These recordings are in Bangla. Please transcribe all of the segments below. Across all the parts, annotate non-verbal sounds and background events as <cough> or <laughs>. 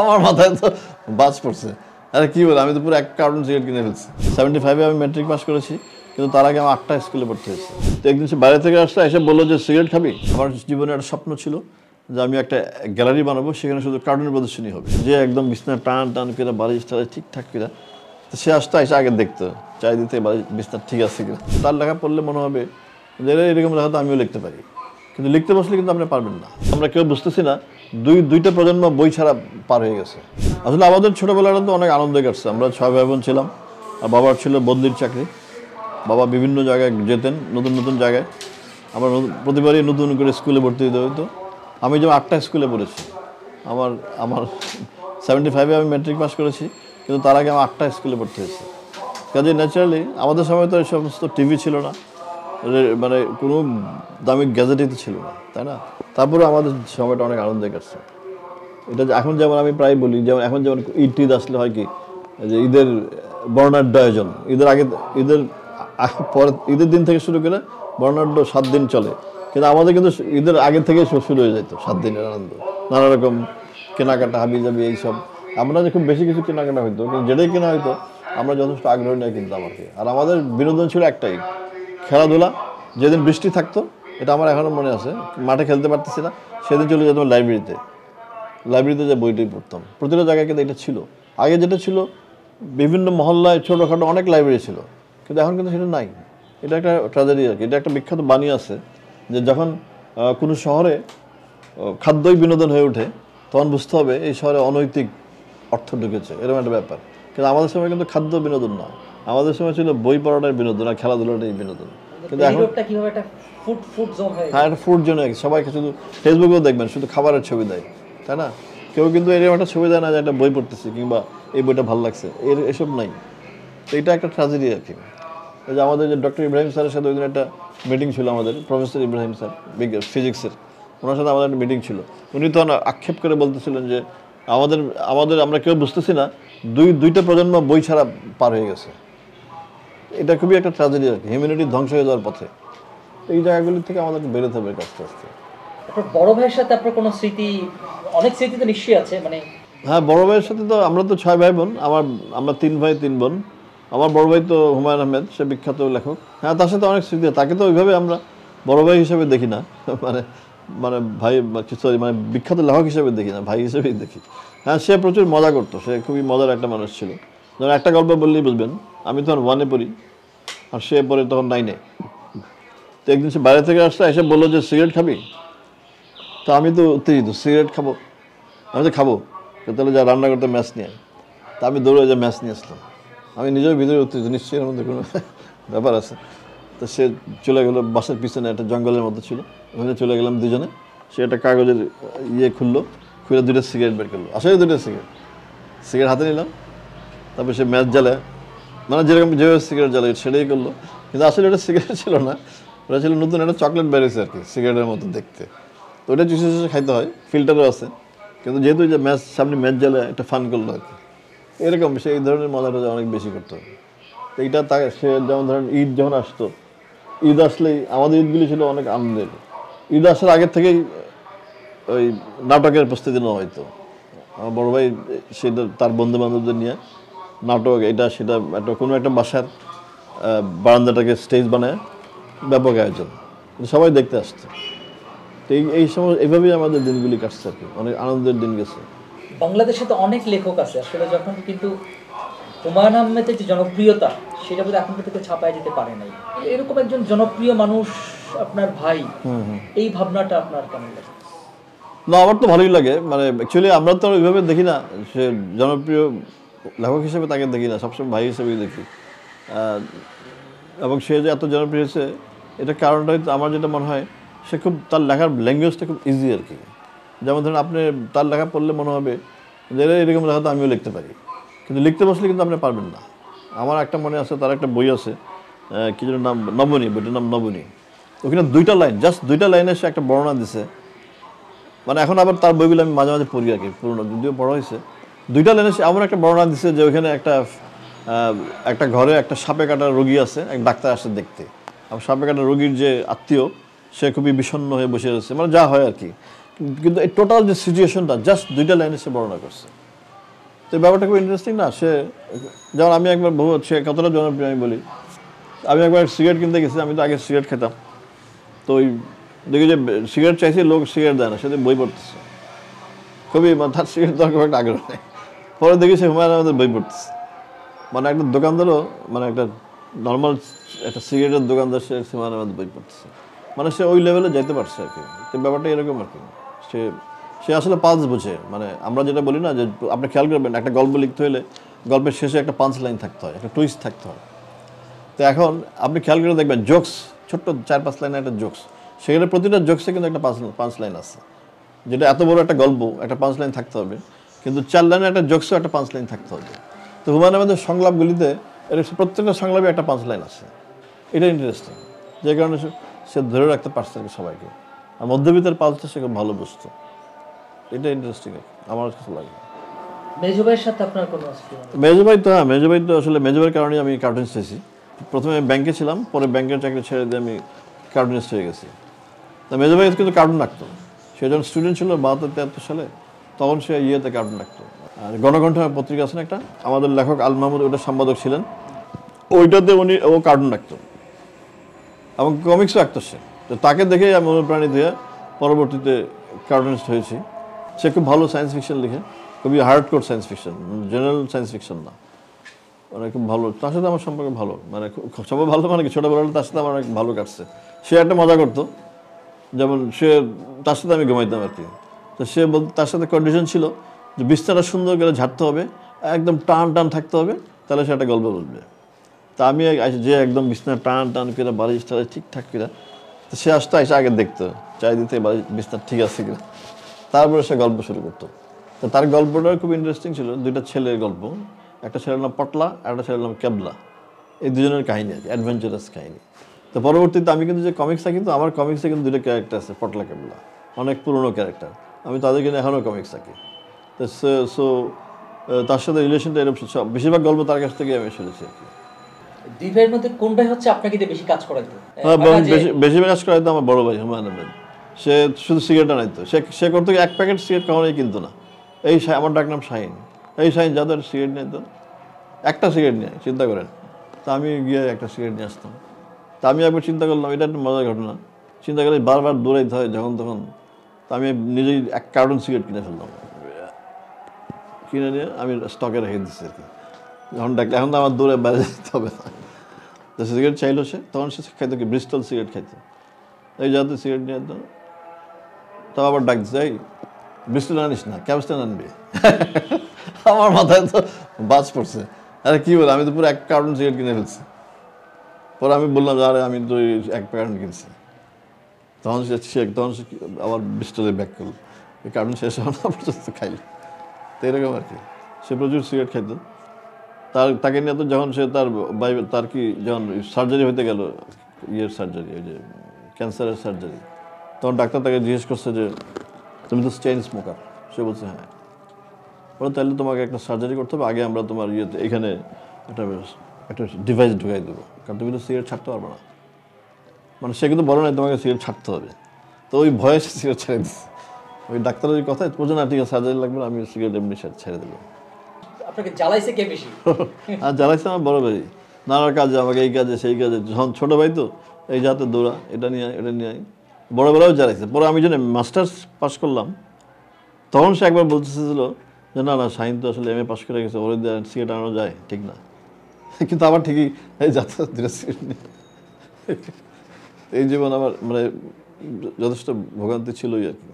আমার মাথায় তো বাজ পড়ছে আরে কী বলে আমি তো পুরো এক কার্টুন সিগারেট কিনে ফেলছি সেভেন্টি ফাইভে আমি ম্যাট্রিক পাস করেছি কিন্তু তার আগে আমার আটটা স্কুলে পড়তে হয়েছে তো একদিন সে বাইরে থেকে আসলে এসে বললো যে সিগারেট খাবি আমার জীবনে একটা স্বপ্ন ছিল যে আমি একটা গ্যালারি বানাবো সেখানে শুধু কার্টুনের প্রদর্শনী হবে যে একদম বিছনা টান টান কিনা বালিশ টালিশ ঠিকঠাক কিনা তো সে আসতে এসে আগে দেখতো চাই দিতে বালিশ বিছনা ঠিক আছে কিনা তার লেখা পড়লে মনে হবে যে এরকম লেখা তো আমিও লিখতে পারি কিন্তু লিখতে বসলে কিন্তু আপনি পারবেন না আমরা কেউ বুঝতেছি না দুই দুইটা প্রজন্ম বই ছাড়া পার হয়ে গেছে আসলে আমাদের ছোটোবেলাটা তো অনেক আনন্দ কাটছে আমরা ছয় ভাই বোন ছিলাম আর বাবার ছিল বন্দির চাকরি বাবা বিভিন্ন জায়গায় যেতেন নতুন নতুন জায়গায় আমার প্রতিবারই নতুন করে স্কুলে ভর্তি হতে হতো আমি যেমন আটটা স্কুলে পড়েছি আমার আমার সেভেন্টি ফাইভে আমি ম্যাট্রিক পাস করেছি কিন্তু তার আগে আমার আটটা স্কুলে পড়তে হয়েছে কাজে ন্যাচারালি আমাদের সময় তো এই সমস্ত টিভি ছিল না মানে কোনো দামি গ্যাজেটই তো ছিল না তাই না তারপরে আমাদের সময়টা অনেক আনন্দে কাটছে এটা এখন যেমন আমি প্রায় বলি যেমন এখন যেমন ঈদ ঈদ আসলে হয় কি যে ঈদের বর্ণাঢ্য আয়োজন ঈদের আগে ঈদের পরে ঈদের দিন থেকে শুরু করে বর্ণাঢ্য সাত দিন চলে কিন্তু আমাদের কিন্তু ঈদের আগে থেকে শুরু হয়ে যেত সাত দিনের আনন্দ নানা রকম কেনাকাটা জাবি এইসব আমরা যে খুব বেশি কিছু কেনাকাটা হইতো কিন্তু যেটাই কেনা হইতো আমরা যথেষ্ট আগ্রহী নেই কিন্তু আমাকে আর আমাদের বিনোদন ছিল একটাই খেলাধুলা যেদিন বৃষ্টি থাকতো এটা আমার এখনও মনে আছে মাঠে খেলতে পারতেছি না সেদিন চলে যেতাম লাইব্রেরিতে লাইব্রেরিতে যে বইটি পড়তাম প্রতিটা জায়গায় কিন্তু এটা ছিল আগে যেটা ছিল বিভিন্ন মহল্লায় ছোটোখাটো অনেক লাইব্রেরি ছিল কিন্তু এখন কিন্তু সেটা নাই এটা একটা ট্র্যাজেডি আর কি এটা একটা বিখ্যাত বাণী আছে যে যখন কোনো শহরে খাদ্যই বিনোদন হয়ে ওঠে তখন বুঝতে হবে এই শহরে অনৈতিক অর্থ ঢুকেছে এরকম একটা ব্যাপার কিন্তু আমাদের সময় কিন্তু খাদ্য বিনোদন না আমাদের সময় ছিল বই পড়াটাই বিনোদন আর খেলাধুলাটাই বিনোদন কিন্তু এখন হ্যাঁ একটা ফুড জোন সবাইকে শুধু ফেসবুকেও দেখবেন শুধু খাবারের ছবি দেয় তাই না কেউ কিন্তু এরকম একটা ছবি দেয় না যে একটা বই পড়তেছে কিংবা এই বইটা ভালো লাগছে এর এসব নাই তো এটা একটা ট্রাজেডি আর কি যে আমাদের যে ডক্টর ইব্রাহিম স্যারের সাথে ওই দিন একটা মিটিং ছিল আমাদের প্রফেসর ইব্রাহিম স্যার ফিজিক্সের ওনার সাথে আমাদের একটা মিটিং ছিল উনি তো আক্ষেপ করে বলতেছিলেন যে আমাদের আমাদের আমরা কেউ বুঝতেছি না দুই দুইটা প্রজন্ম বই ছাড়া পার হয়ে গেছে এটা খুবই একটা ট্র্যাজেডি আর কি হিউম্যানিটি ধ্বংস হয়ে যাওয়ার পথে এই জায়গাগুলি থেকে আমাদেরকে বেরোতে হবে আস্তে আস্তে বড় ভাইয়ের সাথে আপনার কোনো স্মৃতি অনেক স্মৃতি তো নিশ্চয়ই আছে মানে হ্যাঁ বড় ভাইয়ের সাথে তো আমরা তো ছয় ভাই বোন আমার আমরা তিন ভাই তিন বোন আমার বড় ভাই তো হুমায়ুন আহমেদ সে বিখ্যাত লেখক হ্যাঁ তার সাথে অনেক স্মৃতি তাকে তো ওইভাবে আমরা বড় ভাই হিসেবে দেখি না <laughs> মানে মানে ভাই সরি মানে বিখ্যাত লেখক হিসেবে দেখি না ভাই হিসেবেই দেখি হ্যাঁ সে প্রচুর মজা করতো সে খুবই মজার একটা মানুষ ছিল ধরুন একটা গল্প বললেই বুঝবেন আমি তখন ওয়ানে পড়ি আর সে পড়ে তখন নাইনে তো একদিন সে বাইরে থেকে আসলে এসে বললো যে সিগারেট খাবি তো আমি তো উত্তেজিত সিগারেট খাবো আমি তো খাবো তাহলে যা রান্না করতে ম্যাচ নিয়ে তা আমি দৌড়ে যা ম্যাচ নিয়ে আসলাম আমি নিজের ভিতরে উত্তেজিত নিশ্চয়ই এর মধ্যে কোনো ব্যাপার আছে তো সে চলে গেলো বাসের পিছনে একটা জঙ্গলের মতো ছিল ওখানে চলে গেলাম দুজনে সে একটা কাগজের ইয়ে খুললো খুলে দুটো সিগারেট বের করলো আসলে দুটো সিগারেট সিগারেট হাতে নিলাম তারপর সে ম্যাচ জ্বালে মানে যেরকম যেভাবে সিগারেট জ্বালে সেটাই করলো কিন্তু আসলে ওটা সিগারেট <laughs> ছিল না ওটা ছিল নতুন একটা চকলেট বেরিয়েছে আর কি সিগারেটের মতো দেখতে তো ওটা চুষে চুষে খাইতে হয় ফিল্টারও আছে কিন্তু যেহেতু যে ম্যাচ সামনে ম্যাচ জ্বালে একটা ফান করলো আর কি এরকম সেই ধরনের মজাটা অনেক বেশি করতে হবে এইটা তাকে সে যেমন ধরেন ঈদ যখন আসতো ঈদ আসলেই আমাদের ঈদগুলি ছিল অনেক আনন্দের ঈদ আসার আগের থেকেই ওই নাটকের প্রস্তুতি নেওয়া হয়তো আমার বড় ভাই সেটা তার বন্ধু বান্ধবদের নিয়ে নাটক এটা সেটা একটা কোনো একটা বাসার বারান্দাটাকে স্টেজ বানায় ব্যাপক আয়োজন মানে সবাই দেখতে আসতো তো এই এই সময় এইভাবেই আমাদের দিনগুলি কাটছে আর কি অনেক আনন্দের দিন গেছে বাংলাদেশে তো অনেক লেখক আছে আসলে যখন কিন্তু হুমায়ুন আহমেদের যে জনপ্রিয়তা সেটা বোধহয় এখন থেকে ছাপায় যেতে পারে নাই এরকম একজন জনপ্রিয় মানুষ আপনার ভাই এই ভাবনাটা আপনার কেমন লাগে না আমার তো ভালোই লাগে মানে অ্যাকচুয়ালি আমরা তো ওইভাবে দেখি না সে জনপ্রিয় লেখক হিসেবে তাকে দেখি না সবসময় ভাই হিসেবেই দেখি এবং সে যে এত জনপ্রিয় হয়েছে এটা কারণটা হয়তো আমার যেটা মনে হয় সে খুব তার লেখার ল্যাঙ্গুয়েজটা খুব ইজি আর কি যেমন ধরুন আপনি তার লেখা পড়লে মনে হবে যে এরকম লেখা তো আমিও লিখতে পারি কিন্তু লিখতে বসলে কিন্তু আপনি পারবেন না আমার একটা মনে আছে তার একটা বই আছে কি যেন নাম নবনী বইটার নাম নবনী ওখানে দুইটা লাইন জাস্ট দুইটা লাইনে সে একটা বর্ণনা দিছে মানে এখন আবার তার বইগুলো আমি মাঝে মাঝে পড়ি আর কি পুরোনো যদিও বড় হয়েছে দুইটা লাইনে সে এমন একটা বর্ণনা দিছে যে ওইখানে একটা একটা ঘরে একটা সাপে কাটা রোগী আছে এক ডাক্তার আসে দেখতে আমার সাপে কাটা রোগীর যে আত্মীয় সে খুবই বিষণ্ণ হয়ে বসে রয়েছে মানে যা হয় আর কি কিন্তু এই টোটাল যে সিচুয়েশনটা জাস্ট দুইটা লাইনে সে বর্ণনা করছে তো ব্যাপারটা খুব ইন্টারেস্টিং না সে যেমন আমি একবার বহু সে কতটা জনপ্রিয় আমি বলি আমি একবার সিগারেট কিনতে গেছি আমি তো আগে সিগারেট খেতাম তো ওই দেখি যে সিগারেট চাইছি লোক সিগারেট দেয় না সেদিন বই পড়তেছে খুবই মানে তার সিগারেট দেওয়ার খুব একটা আগ্রহ নেই পরে দেখি সে হুমায়ুন আমাদের বই পড়তেছে মানে একটা দোকানদারও মানে একটা নর্মাল একটা সিগারেটের দোকানদার সে হুমায়ুন আমাদের বই পড়তেছে মানে সে ওই লেভেলে যেতে পারছে আর কি তো ব্যাপারটা এরকম আর কি সে সে আসলে পালস বোঝে মানে আমরা যেটা বলি না যে আপনি খেয়াল করবেন একটা গল্প লিখতে হলে গল্পের শেষে একটা পাঁচ লাইন থাকতে হয় একটা টুইস্ট থাকতে হয় তো এখন আপনি খেয়াল করে দেখবেন জোকস ছোট্ট চার পাঁচ লাইনের একটা জোকস সেখানে প্রতিটা জোকসে কিন্তু একটা পাঁচ পাঁচ লাইন আছে যেটা এত বড় একটা গল্প একটা পাঁচ লাইন থাকতে হবে কিন্তু চার লাইনের একটা জোকসও একটা পাঁচ লাইন থাকতে হবে তো হুমায়ুন আহমেদের সংলাপগুলিতে এর প্রত্যেকটা সংলাপে একটা পাঁচ লাইন আছে এটা ইন্টারেস্টিং যে কারণে সে ধরে রাখতে পারছে সবাইকে আর মধ্যবিত্তের পালসটা সে খুব ভালো বুঝতো এটা ইন্টারেস্টিং আমার কিছু লাগে তো হ্যাঁ তো আসলে কারণে আমি প্রথমে ব্যাংকে ছিলাম পরে ব্যাংকের চাকরি ছেড়ে দিয়ে আমি কার্টুনিস্ট হয়ে গেছি তা কিন্তু কার্টুন সে যখন স্টুডেন্ট ছিল বাহাত্তর সালে তখন সে ইয়েতে কার্টুন রাখতো আর গণকণ্ঠ পত্রিকা আছে না একটা আমাদের লেখক আল মাহমুদ ওটা সম্পাদক ছিলেন ওইটাতে উনি ও কার্টুন রাখতো এবং কমিক্স রাখতো সে তো তাকে দেখে আমি অনুপ্রাণিত হয়ে পরবর্তীতে কার্টুনিস্ট হয়েছি সে খুব ভালো সায়েন্স ফিকশন লিখে খুবই hard core science fiction general science fiction না মানে খুব ভালো তার সাথে আমার সম্পর্কে ভালো মানে সবাই ভালো মানে কি তার সাথে আমার অনেক ভালো কাটছে সে একটা মজা করতো যেমন সে তার সাথে আমি ঘুমাইতাম আর কি তো সে বল তার সাথে কন্ডিশন ছিল যে বিস্তারটা সুন্দর করে ঝাড়তে হবে একদম টান টান থাকতে হবে তাহলে সে একটা গল্প বলবে তা আমি যে একদম বিছানা টান টান করে বালিশ ঠিকঠাক কিনা তো সে আসতো এসে আগে দেখতো চারিদিক থেকে বালিশ বিছনা ঠিক আছে কিনা তারপরে সে গল্প শুরু করতো তো তার গল্পটা খুব ইন্টারেস্টিং ছিল দুইটা ছেলের গল্প একটা ছেলের নাম পটলা আর একটা ছেলের নাম কেবলা এই দুজনের কাহিনী আছে অ্যাডভেঞ্চারাস কাহিনী তো পরবর্তীতে আমি কিন্তু যে কমিক্স থাকি আমার কমিক্সে কিন্তু দুটো ক্যারেক্টার আছে পটলা কেবলা অনেক পুরনো ক্যারেক্টার আমি তাদের কিন্তু এখনও কমিক্স থাকি তো সো তার সাথে রিলেশনটা এরকম সব বেশিরভাগ গল্প তার কাছ থেকে আমি শুনেছি আর কি দুই ভাইয়ের মধ্যে কোন ভাই হচ্ছে আপনাকে বেশি কাজ করাইতো হ্যাঁ বেশি বেশি কাজ করাইতো আমার বড় ভাই হুমায়ুন আহমেদ সে শুধু সিগারেট আনাইতো সে সে করতো এক প্যাকেট সিগারেট কখনোই কিনতো না এই আমার ডাকনাম শাহিন এই শাহিন যাদের সিগারেট নিয়ে তো একটা সিগারেট নিয়ে চিন্তা করেন তা আমি গিয়ে একটা সিগারেট নিয়ে আসতাম তা আমি একবার চিন্তা করলাম এটা একটা মজার ঘটনা চিন্তা করলে বারবার দৌড়াইতে হয় যখন তখন তা আমি নিজেই এক কার্টুন সিগারেট কিনে ফেললাম কিনে নিয়ে আমি স্টকে রেখে দিচ্ছি আর কি যখন ডাকলে এখন তো আমার দূরে বাইরে যেতে হবে না তো সিগারেট চাইলো সে তখন সে খাইতো কি ব্রিস্টল সিগারেট খাইতো এই যাতে সিগারেট নিয়ে তো আবার ডাক যাই বৃষ্টি আনিস না ক্যাবস্টান আনবি <laughs> আমার মাথায় তো বাজ পড়ছে আরে কী বলে আমি তো পুরো এক কার্টুন সিগারেট কিনে ফেলছি পরে আমি বললাম আরে আমি তো এক প্যাকেট কিনছি তখন সে তখন সে আবার বিস্টলে ব্যাক করলো এই কার্টুন শেষ হওয়া না পর্যন্ত খাইল তো এরকম আর কি সে প্রচুর সিগারেট খাইত তার তাকে নিয়ে তো যখন সে তার বাইবে তার কি যখন সার্জারি হইতে গেল ইয়ের সার্জারি ওই যে ক্যান্সারের সার্জারি তখন ডাক্তার তাকে জিজ্ঞেস করছে যে তুমি তো চেইন স্মোকার সে বলছে হ্যাঁ বলে তাহলে তোমাকে একটা সার্জারি করতে হবে আগে আমরা তোমার ইয়েতে এখানে একটা একটা ডিভাইস ঢুকাই দেবো কারণ তুমি তো সিগারেট ছাড়তে পারবে না মানে সে কিন্তু বলে না তোমাকে সিগারেট ছাড়তে হবে তো ওই ভয়ে সে সিগারেট ছেড়ে দিচ্ছে ওই ডাক্তারের ওই কথা বলছে না ঠিক আছে সার্জারি লাগবে আমি সিগারেট এমনি ছেড়ে দিলাম আপনাকে জ্বালাইছে <laughs> আর জ্বালাইছে আমার বড় ভাই নানা কাজে আমাকে এই কাজে সেই কাজে যখন ছোটো ভাই তো এই যাতে দৌড়া এটা নিয়ে আয় এটা নিয়ে আয় বড়োবেলাও জ্বালাইছে পরে আমি যখন মাস্টার্স পাশ করলাম তখন সে একবার বলতেছিল যে না না সাইন তো আসলে এম এ পাশ করে গেছে ওর সিগারেট আনানো যায় ঠিক না <laughs> কিন্তু আবার ঠিকই যাতায়াত এই জীবন আমার মানে যথেষ্ট ভোগান্তি ছিলই আর কি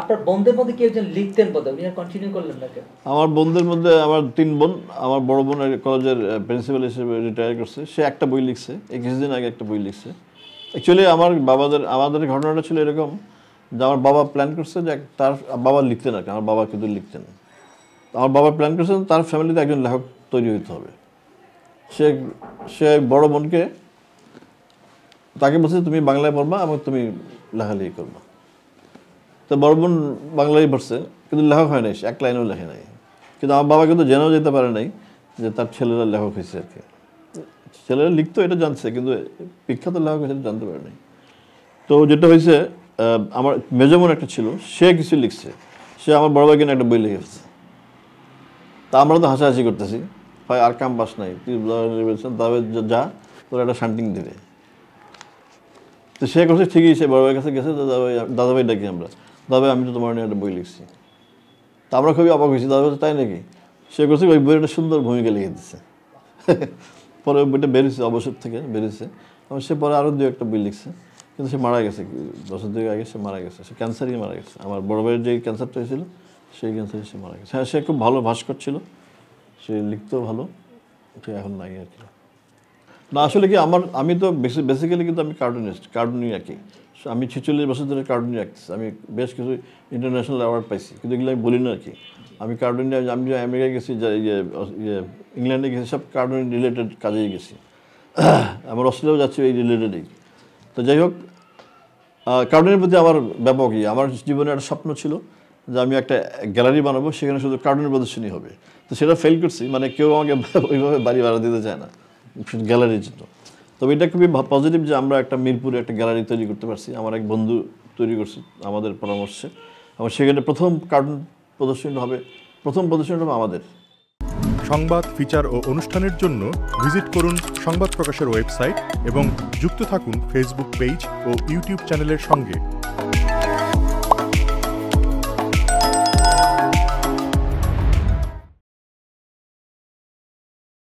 আপনার বন্ধুদের মধ্যে একজন লিখতেন বোধ কন্টিনিউ করলেন না আমার বন্ধের মধ্যে আমার তিন বোন আমার বড় বোন কলেজের প্রিন্সিপাল হিসেবে রিটায়ার করছে সে একটা বই লিখছে এই কিছুদিন আগে একটা বই লিখছে অ্যাকচুয়ালি আমার বাবাদের আমাদের ঘটনাটা ছিল এরকম যে আমার বাবা প্ল্যান করছে যে তার বাবা লিখতেন আর কি আমার বাবা কিন্তু লিখতেন আমার বাবা প্ল্যান করছেন তার ফ্যামিলিতে একজন লেখক তৈরি হইতে হবে সে সে বড় বোনকে তাকে বলছে তুমি বাংলায় পড়বা এবং তুমি লেখালেখি করবা তো বড় বোন বাংলায় পড়ছে কিন্তু লেখক হয় নাই সে এক লাইনেও লেখে নাই কিন্তু আমার বাবা কিন্তু জেনেও যেতে পারে নাই যে তার ছেলেরা লেখক হয়েছে আর কি ছেলেরা লিখতো এটা জানছে কিন্তু বিখ্যাত লেখক সেটা জানতে পারেনি তো যেটা হয়েছে আমার মেজমন একটা ছিল সে কিছু লিখছে সে আমার বড় ভাই কিনে একটা বই লিখে ফেলছে তা আমরা তো হাসাহাসি করতেছি ভাই আর কাম পাস নাই তুই তবে যা তোর একটা শান্তিং দেবে তো সে করছে ঠিকই সে বড় ভাইয়ের কাছে গেছে দাদাভাই দাদাভাই ডাকি আমরা দাদাভাই আমি তো তোমার নিয়ে একটা বই লিখছি তা আমরা খুবই অবাক হয়েছি দাদা তাই নাকি সে করছে ওই বইয়ের একটা সুন্দর ভূমিকা লিখে দিচ্ছে পরে বইটা বেরিয়েছে অবসর থেকে বেরিয়েছে এবং সে পরে আরও দু একটা বই লিখছে কিন্তু সে মারা গেছে বছর দুই আগে সে মারা গেছে সে ক্যান্সারই মারা গেছে আমার বড় ভাইয়ের যে ক্যান্সারটা হয়েছিল সেই ক্যান্সারে সে মারা গেছে হ্যাঁ সে খুব ভালো ভাস্কর ছিল সে লিখতেও ভালো সে এখন নাই আর কি না আসলে কি আমার আমি তো বেসিক্যালি কিন্তু আমি কার্টুনিস্ট কার্টুনই আঁকি আমি ছেচল্লিশ বছর ধরে কার্টুন রাখতেছি আমি বেশ কিছু ইন্টারন্যাশনাল অ্যাওয়ার্ড পাইছি কিন্তু এগুলো আমি বলি না আর কি আমি কার্টুন আমি যে আমেরিকায় গেছি ইংল্যান্ডে গেছি সব কার্টুন রিলেটেড কাজেই গেছি <coughs> আমার অস্ট্রেলিয়াও যাচ্ছি এই রিলেটেডই তো যাই হোক কার্টুনের প্রতি আমার ব্যাপক ইয়ে আমার জীবনে একটা স্বপ্ন ছিল যে আমি একটা গ্যালারি বানাবো সেখানে শুধু কার্টুনের প্রদর্শনী হবে তো সেটা ফেল করছি মানে কেউ আমাকে <laughs> ওইভাবে বাড়ি ভাড়া দিতে চায় না গ্যালারির জন্য তবে এটা খুবই পজিটিভ যে আমরা একটা মিরপুরে একটা গ্যালারি তৈরি করতে পারছি আমার এক বন্ধু তৈরি করছে আমাদের পরামর্শে এবং সেখানে প্রথম কার্টুন প্রদর্শনী হবে প্রথম প্রদর্শনী হবে আমাদের সংবাদ ফিচার ও অনুষ্ঠানের জন্য ভিজিট করুন সংবাদ প্রকাশের ওয়েবসাইট এবং যুক্ত থাকুন ফেসবুক পেজ ও ইউটিউব চ্যানেলের সঙ্গে